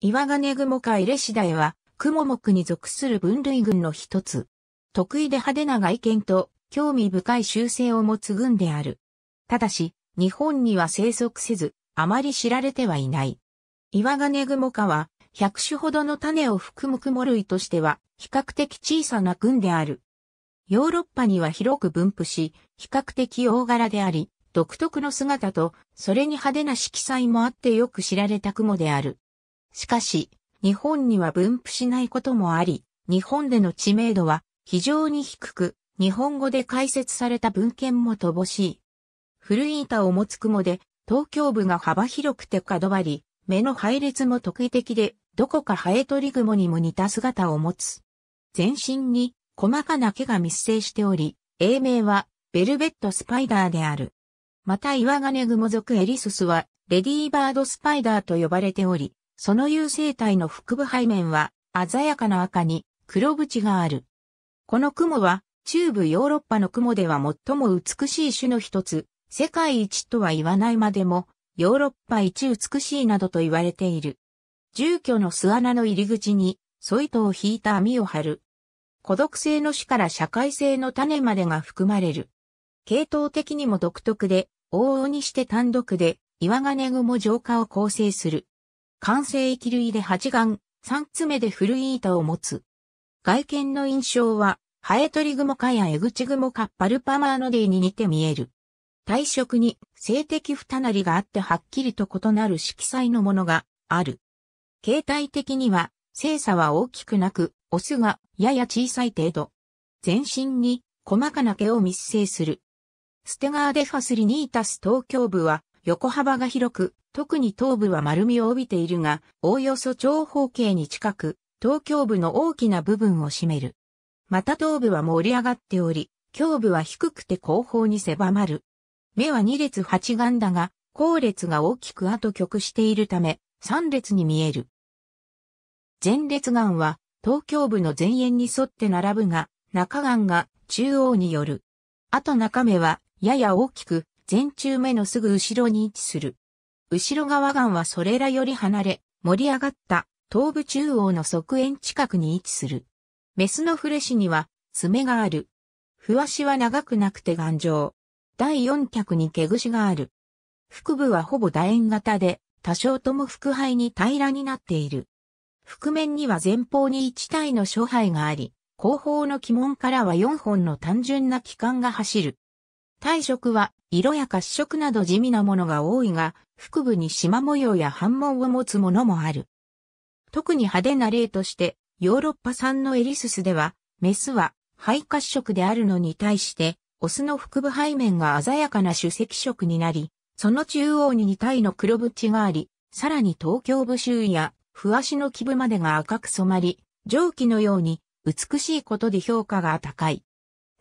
岩金雲かイレシダエは、雲目に属する分類群の一つ。得意で派手な外見と興味深い習性を持つ群である。ただし、日本には生息せず、あまり知られてはいない。岩金雲かは、百種ほどの種を含む雲類としては、比較的小さな群である。ヨーロッパには広く分布し、比較的大柄であり、独特の姿と、それに派手な色彩もあってよく知られた雲である。しかし、日本には分布しないこともあり、日本での知名度は非常に低く、日本語で解説された文献も乏しい。古い板を持つ雲で、東京部が幅広くて角張り、目の配列も特異的で、どこかハエトリグモにも似た姿を持つ。全身に細かな毛が密生しており、英名はベルベットスパイダーである。また岩金雲属エリススはレディーバードスパイダーと呼ばれており、その優生体の腹部背面は鮮やかな赤に黒縁がある。この雲は中部ヨーロッパの雲では最も美しい種の一つ、世界一とは言わないまでも、ヨーロッパ一美しいなどと言われている。住居の巣穴の入り口に、ソイトを引いた網を張る。孤独性の種から社会性の種までが含まれる。系統的にも独特で、往々にして単独で、岩金雲浄化を構成する。完成域類で8眼、3つ目で古い板を持つ。外見の印象は、ハエトリグモカやエグチグモ科パルパマーノディに似て見える。体色に性的二たなりがあってはっきりと異なる色彩のものがある。形態的には、性差は大きくなく、オスがやや小さい程度。全身に細かな毛を密生する。ステガーデファスリニータス東京部は横幅が広く、特に頭部は丸みを帯びているが、おおよそ長方形に近く、東京部の大きな部分を占める。また頭部は盛り上がっており、胸部は低くて後方に狭まる。目は2列8眼だが、後列が大きく後曲しているため、3列に見える。前列眼は、東京部の前縁に沿って並ぶが、中眼が中央による。あと中目は、やや大きく、前中目のすぐ後ろに位置する。後ろ側岩はそれらより離れ、盛り上がった東部中央の側縁近くに位置する。メスのフレシには爪がある。ふわしは長くなくて頑丈。第4脚に毛串がある。腹部はほぼ楕円型で、多少とも腹背に平らになっている。腹面には前方に1体の諸肺があり、後方の鬼門からは4本の単純な器官が走る。体色は色や褐色など地味なものが多いが、腹部に縞模様や反紋を持つものもある。特に派手な例として、ヨーロッパ産のエリススでは、メスは肺褐色であるのに対して、オスの腹部背面が鮮やかな主石色になり、その中央に2体の黒縁があり、さらに東京部周囲や、不足の基部までが赤く染まり、蒸気のように美しいことで評価が高い。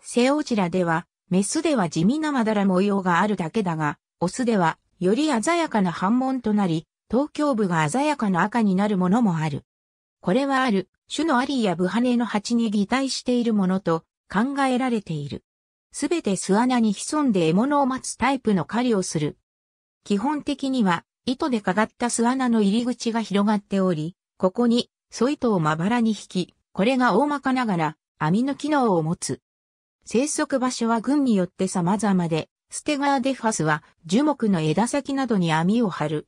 セオジラでは、メスでは地味なまだら模様があるだけだが、オスではより鮮やかな斑紋となり、東京部が鮮やかな赤になるものもある。これはある、種のアリやブハネの蜂に擬態しているものと考えられている。すべて巣穴に潜んで獲物を待つタイプの狩りをする。基本的には、糸でかがった巣穴の入り口が広がっており、ここに、ソ糸をまばらに引き、これが大まかながら、網の機能を持つ。生息場所は群によって様々で、ステガーデファスは樹木の枝先などに網を張る。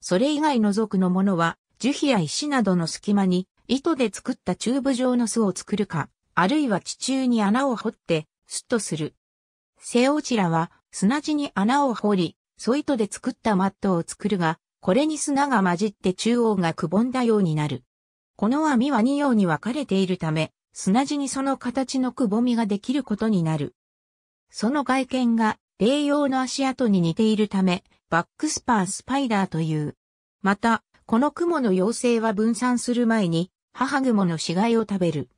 それ以外の属のものは、樹皮や石などの隙間に糸で作ったチューブ状の巣を作るか、あるいは地中に穴を掘ってッとする。セオチラは砂地に穴を掘り、ソイトで作ったマットを作るが、これに砂が混じって中央がくぼんだようになる。この網は2葉に分かれているため、砂地にその形のくぼみができることになる。その外見が霊用の足跡に似ているため、バックスパースパイダーという。また、この雲の妖精は分散する前に、母雲の死骸を食べる。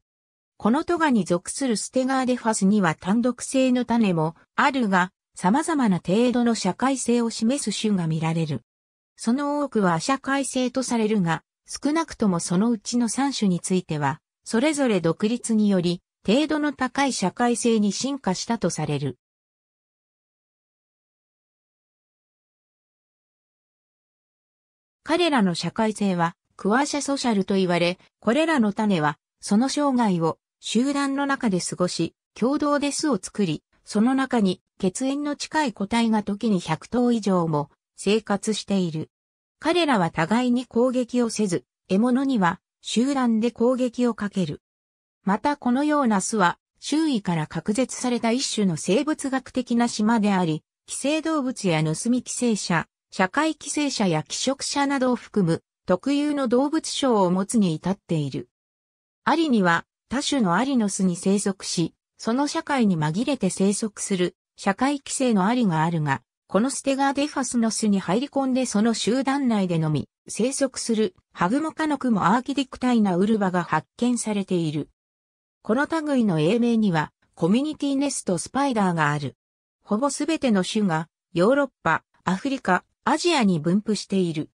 このトガに属するステガーデファスには単独性の種もあるが、様々な程度の社会性を示す種が見られる。その多くは社会性とされるが、少なくともそのうちの3種については、それぞれ独立により、程度の高い社会性に進化したとされる。彼らの社会性は、クワーシャソシャルと言われ、これらの種は、その生涯を集団の中で過ごし、共同で巣を作り、その中に血縁の近い個体が時に100頭以上も生活している。彼らは互いに攻撃をせず、獲物には集団で攻撃をかける。またこのような巣は、周囲から隔絶された一種の生物学的な島であり、寄生動物や盗み寄生者、社会寄生者や寄食者などを含む特有の動物症を持つに至っている。アリには多種のアリの巣に生息し、その社会に紛れて生息する社会寄生のアリがあるが、このステガーデファスの巣に入り込んでその集団内でのみ生息するハグモカノクモアーキディクタイナウルバが発見されている。この類の英名にはコミュニティネストスパイダーがある。ほぼすべての種がヨーロッパ、アフリカ、アジアに分布している。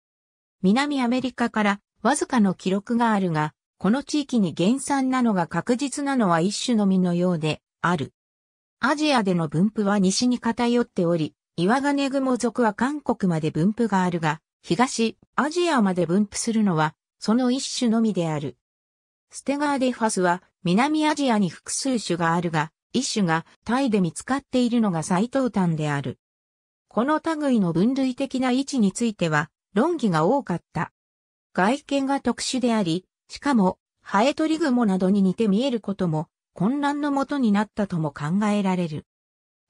南アメリカからわずかの記録があるが、この地域に原産なのが確実なのは一種のみのようである。アジアでの分布は西に偏っており、岩金雲属は韓国まで分布があるが、東アジアまで分布するのは、その一種のみである。ステガーデファスは南アジアに複数種があるが、一種がタイで見つかっているのが最東端である。この類の分類的な位置については論議が多かった。外見が特殊であり、しかもハエトリグモなどに似て見えることも混乱のもとになったとも考えられる。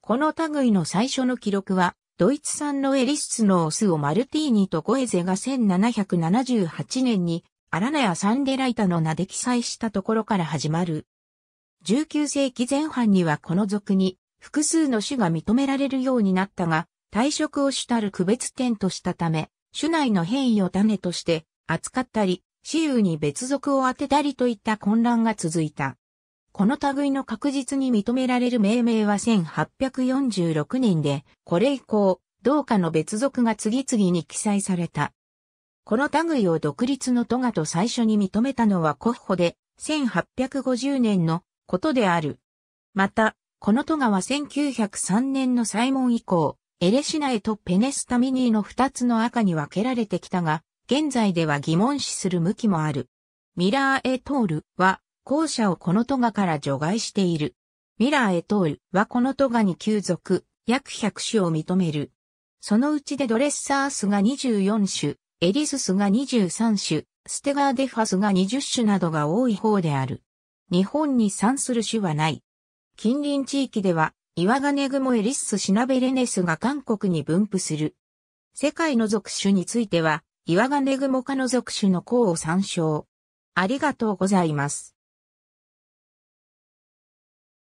この類の最初の記録は、ドイツ産のエリスのオスをマルティーニとゴエゼが1778年にアラナヤ・サンデライタの名で記載したところから始まる。19世紀前半にはこの族に複数の種が認められるようになったが、退職を主たる区別点としたため、種内の変異を種として扱ったり、私有に別属を当てたりといった混乱が続いた。この類の確実に認められる命名は1846年で、これ以降、同家の別族が次々に記載された。この類を独立の都がと最初に認めたのは国保で、1850年のことである。また、この都がは1903年のサイモン以降、エレシナエとペネスタミニーの2つの赤に分けられてきたが、現在では疑問視する向きもある。ミラーエトールは校舎をこのトガから除外している。ミラーエトールはこのトガに旧属、約100種を認める。そのうちでドレッサースが24種、エリススが23種、ステガーデファスが20種などが多い方である。日本に産する種はない。近隣地域では、岩金雲エリススシナベレネスが韓国に分布する。世界の属種については、岩金雲科の属種の項を参照。ありがとうございます。